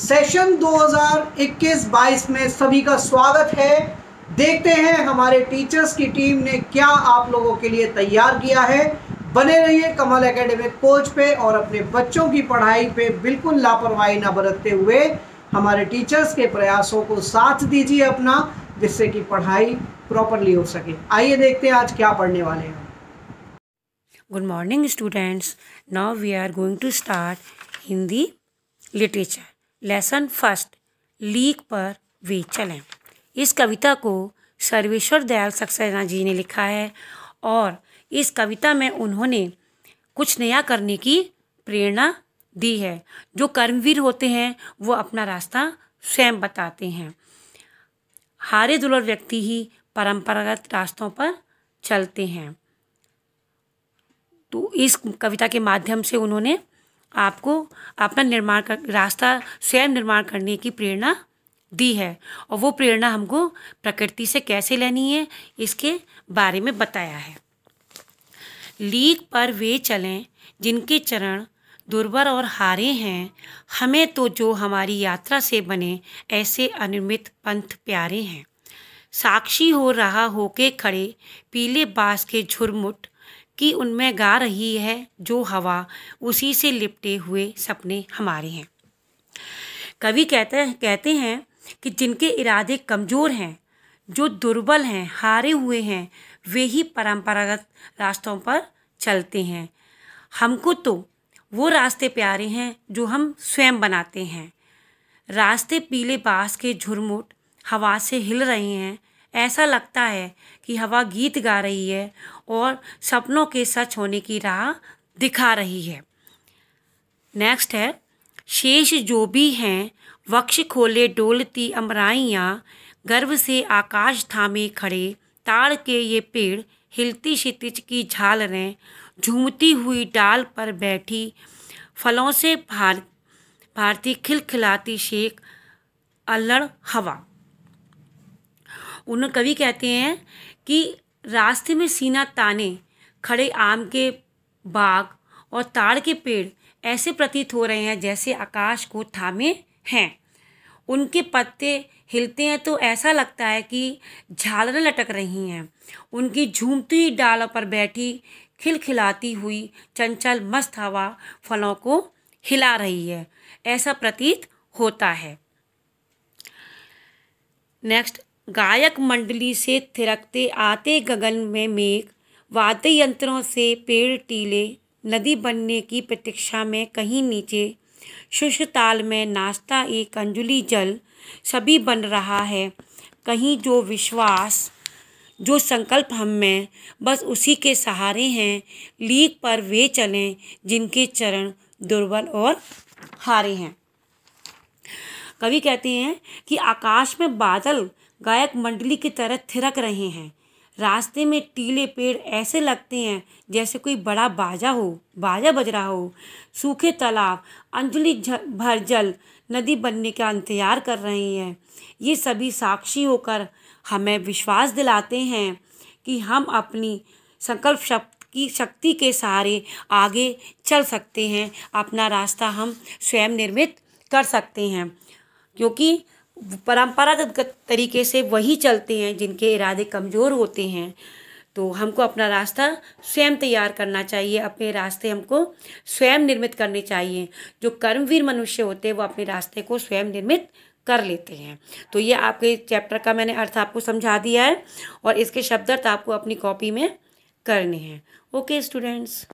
session 2021-22 में सभी का स्वागत है देखते हैं हमारे टीचर्स की टीम ने क्या आप लोगों के लिए तैयार किया है बने रहिए कमल एकेडमी कोच पे और अपने बच्चों की पढ़ाई पे बिल्कुल लापरवाही ना बरतते हुए हमारे टीचर्स के प्रयासों को साथ दीजिए अपना जिससे कि पढ़ाई प्रॉपरली हो सके आइए देखते हैं आज क्या पढ़ने वाले हैं good morning students now we are going to start Hindi literature lesson first लीक पर वे चलें इस कविता को सर्वेश्वर दयाल सक्सेना जी ने लिखा है और इस कविता में उन्होंने कुछ नया करने की प्रेरणा दी है जो कर्मवीर होते हैं वो अपना रास्ता स्वयं बताते हैं हारे दुलर व्यक्ति ही परंपरागत रास्तों पर चलते हैं तो इस कविता के माध्यम से उन्होंने आपको अपना निर्माण का रास्ता स्वयं निर्माण करने की प्रेरणा दी है और वो प्रेरणा हमको प्रकृति से कैसे लेनी है इसके बारे में बताया है लीक पर वे चलें जिनके चरण दुर्बर और हारे हैं हमें तो जो हमारी यात्रा से बने ऐसे अनिर्मित पंथ प्यारे हैं साक्षी हो रहा होके खड़े पीले बांस के झुरमुट कि उनमें गा रही है जो हवा उसी से लिपटे हुए सपने हमारे हैं कवि कहते हैं कहते हैं कि जिनके इरादे कमज़ोर हैं जो दुर्बल हैं हारे हुए हैं वे ही परंपरागत रास्तों पर चलते हैं हमको तो वो रास्ते प्यारे हैं जो हम स्वयं बनाते हैं रास्ते पीले बाँस के झुरमुट हवा से हिल रहे हैं ऐसा लगता है कि हवा गीत गा रही है और सपनों के सच होने की राह दिखा रही है नेक्स्ट है शेष जो भी हैं वक्ष खोले डोलती अमराइयाँ गर्व से आकाश थामे खड़े ताड़ के ये पेड़ हिलती क्षितिज की झालरें झूमती हुई डाल पर बैठी फलों से भार भारती खिलखिलाती शेख अल्लड़ हवा उन कवि कहते हैं कि रास्ते में सीना ताने खड़े आम के बाग और ताड़ के पेड़ ऐसे प्रतीत हो रहे हैं जैसे आकाश को थामे हैं उनके पत्ते हिलते हैं तो ऐसा लगता है कि झालरें लटक रही हैं उनकी झूमती डालों पर बैठी खिलखिलाती हुई चंचल मस्त हवा फलों को हिला रही है ऐसा प्रतीत होता है नेक्स्ट गायक मंडली से थिरकते आते गगन में मेघ वाद्य यंत्रों से पेड़ टीले नदी बनने की प्रतीक्षा में कहीं नीचे शुष ताल में नाश्ता एक अंजुली जल सभी बन रहा है कहीं जो विश्वास जो संकल्प हम में बस उसी के सहारे हैं लीक पर वे चलें जिनके चरण दुर्बल और हारे हैं कवि कहते हैं कि आकाश में बादल गायक मंडली की तरह थिरक रहे हैं रास्ते में टीले पेड़ ऐसे लगते हैं जैसे कोई बड़ा बाजा हो बाजा बज रहा हो सूखे तालाब अंजलि भर जल नदी बनने का इंतजार कर रहे हैं ये सभी साक्षी होकर हमें विश्वास दिलाते हैं कि हम अपनी संकल्प शक्ति की शक्ति के सहारे आगे चल सकते हैं अपना रास्ता हम स्वयं निर्मित कर सकते हैं क्योंकि परंपरागत तरीके से वही चलते हैं जिनके इरादे कमज़ोर होते हैं तो हमको अपना रास्ता स्वयं तैयार करना चाहिए अपने रास्ते हमको स्वयं निर्मित करने चाहिए जो कर्मवीर मनुष्य होते हैं वो अपने रास्ते को स्वयं निर्मित कर लेते हैं तो ये आपके चैप्टर का मैंने अर्थ आपको समझा दिया है और इसके शब्द अर्थ आपको अपनी कॉपी में करने हैं ओके स्टूडेंट्स